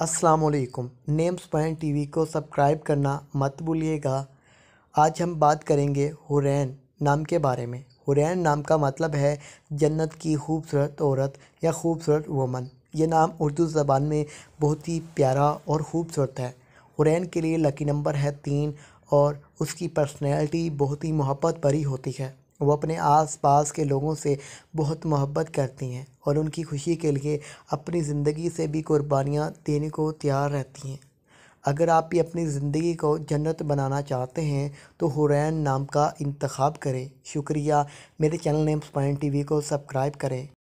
अस्सलाम वालेकुम names point TV को सब्सक्राइब करना मत भूलिएगा आज हम बात करेंगे हुरैन नाम के बारे में हुरैन नाम का मतलब है जन्नत की खूबसूरत औरत या खूबसूरत वमन यह नाम उर्दू ज़बान में बहुत ही प्यारा और खूबसूरत है हुरैन के लिए लकी नंबर है तीन और उसकी पर्सनैलिटी बहुत ही मोहब्बत भरी होती है वो अपने आस पास के लोगों से बहुत मोहब्बत करती हैं और उनकी खुशी के लिए अपनी ज़िंदगी से भी कुर्बानियाँ देने को तैयार रहती हैं अगर आप भी अपनी ज़िंदगी को जन्नत बनाना चाहते हैं तो हुरैन नाम का इंतखब करें शुक्रिया मेरे channel names point TV को सब्सक्राइब करें